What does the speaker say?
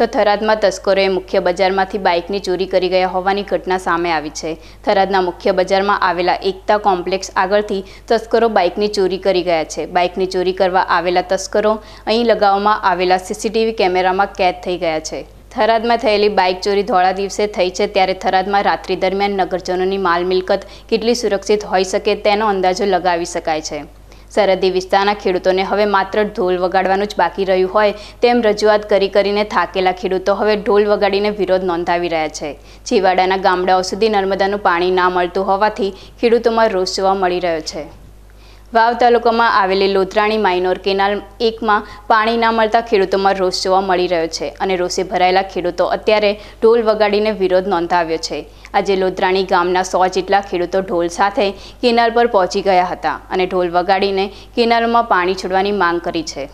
તો થરાદમાં તસ્કરોએ મુખ્ય બજારમાંથી બાઇકની ચોરી કરી ગયા હોવાની ઘટના સામે આવી છે થરાદના મુખ્ય બજારમાં આવેલા એકતા કોમ્પ્લેક્સ આગળથી તસ્કરો બાઇકની ચોરી કરી ગયા છે બાઇકની ચોરી કરવા આવેલા તસ્કરો અહીં લગાવવામાં આવેલા સીસીટીવી કેમેરામાં કેદ થઈ ગયા છે થરાદમાં થયેલી બાઇક ચોરી ધોળા દિવસે થઈ છે ત્યારે થરાદમાં રાત્રિ દરમિયાન નગરજનોની માલ મિલકત કેટલી સુરક્ષિત હોઈ શકે તેનો અંદાજો લગાવી શકાય છે સરહદી વિસ્તારના ખેડૂતોને હવે માત્ર ઢોલ વગાડવાનું જ બાકી રહ્યું હોય તેમ રજૂઆત કરી કરીને થાકેલા ખેડૂતો હવે ઢોલ વગાડીને વિરોધ નોંધાવી રહ્યા છે છેવાડાના ગામડાઓ સુધી નર્મદાનું પાણી ના મળતું હોવાથી ખેડૂતોમાં રોષ જોવા મળી રહ્યો છે વાવ તાલુકામાં આવેલી લોધરાણી માઇનોર કેનાલ એકમાં પાણી ના મળતા ખેડૂતોમાં રોષ જોવા મળી રહ્યો છે અને રોષે ભરાયેલા ખેડૂતો અત્યારે ઢોલ વગાડીને વિરોધ નોંધાવ્યો છે આજે લોદરાણી ગામના સો જેટલા ખેડૂતો ઢોલ સાથે કેનાલ પર પહોંચી ગયા હતા અને ઢોલ વગાડીને કેનાલમાં પાણી છોડવાની માંગ કરી છે